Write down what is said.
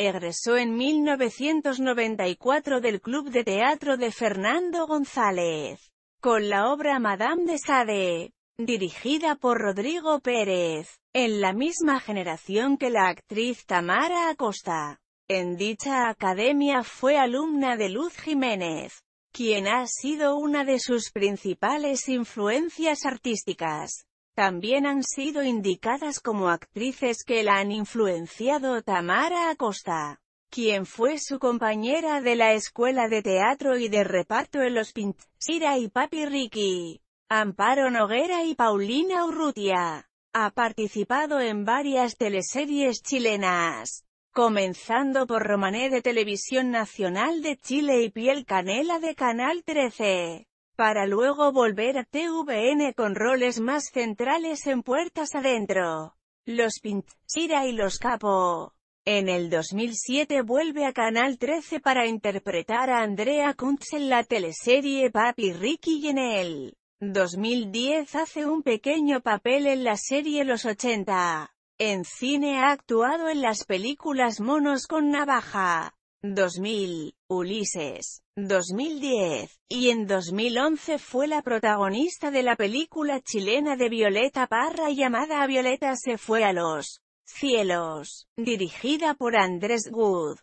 Egresó en 1994 del Club de Teatro de Fernando González, con la obra Madame de Sade, dirigida por Rodrigo Pérez, en la misma generación que la actriz Tamara Acosta. En dicha academia fue alumna de Luz Jiménez, quien ha sido una de sus principales influencias artísticas. También han sido indicadas como actrices que la han influenciado Tamara Acosta, quien fue su compañera de la escuela de teatro y de reparto en Los Pint, Sira y Papi Ricky, Amparo Noguera y Paulina Urrutia. Ha participado en varias teleseries chilenas, comenzando por Romané de Televisión Nacional de Chile y Piel Canela de Canal 13 para luego volver a TVN con roles más centrales en Puertas Adentro, Los Sira y Los Capo. En el 2007 vuelve a Canal 13 para interpretar a Andrea Kuntz en la teleserie Papi Ricky y en el 2010 hace un pequeño papel en la serie Los 80. En cine ha actuado en las películas Monos con Navaja, 2000, Ulises, 2010, y en 2011 fue la protagonista de la película chilena de Violeta Parra llamada Violeta se fue a los cielos, dirigida por Andrés Wood.